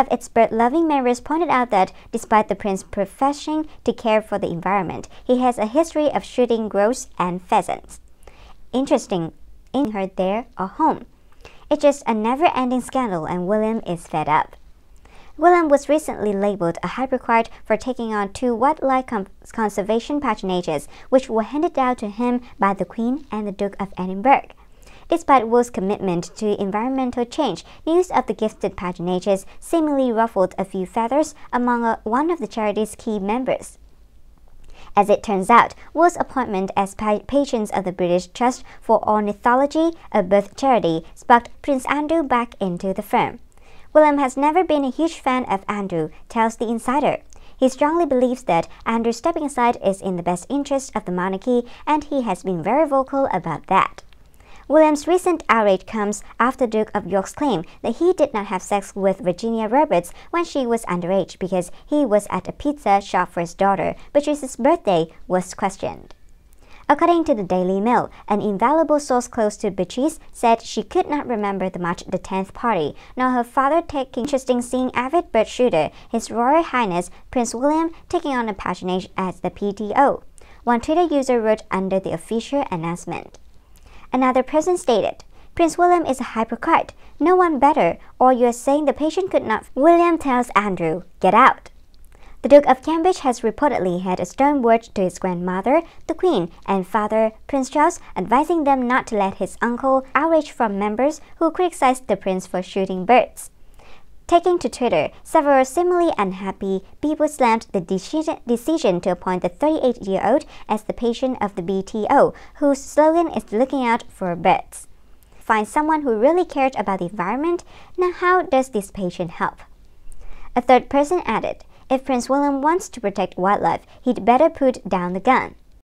of its bird-loving members pointed out that despite the prince professing to care for the environment, he has a history of shooting grouse and pheasants. Interesting, in her there or home. It's just a never-ending scandal and William is fed up. William was recently labeled a hypocrite for taking on two wildlife conservation patronages, which were handed down to him by the Queen and the Duke of Edinburgh. Despite Wu's commitment to environmental change, news of the gifted patronage seemingly ruffled a few feathers among a, uh, one of the charity's key members. As it turns out, Wu's appointment as patron of the British Trust for Ornithology, a birth charity, sparked Prince Andrew back into the firm. William has never been a huge fan of Andrew, tells The Insider. He strongly believes that Andrew stepping aside is in the best interest of the monarchy, and he has been very vocal about that. William's recent outrage comes after Duke of York's claim that he did not have sex with Virginia Roberts when she was underage because he was at a pizza shop for his daughter, Beatrice's birthday, was questioned. According to the Daily Mail, an invaluable source close to Beatrice said she could not remember the March the 10th party, nor her father taking interest in seeing avid bird shooter, His Royal Highness Prince William, taking on a patronage as the PTO. One Twitter user wrote under the official announcement. Another person stated, Prince William is a hypocrite, no one better, or you are saying the patient could not. William tells Andrew, get out. The Duke of Cambridge has reportedly had a stern word to his grandmother, the Queen, and father, Prince Charles, advising them not to let his uncle outrage from members who criticized the prince for shooting birds. Taking to Twitter, several similarly unhappy people slammed the decision to appoint the 38-year-old as the patient of the BTO, whose slogan is looking out for birds. Find someone who really cared about the environment. Now how does this patient help? A third person added, if Prince William wants to protect wildlife, he'd better put down the gun.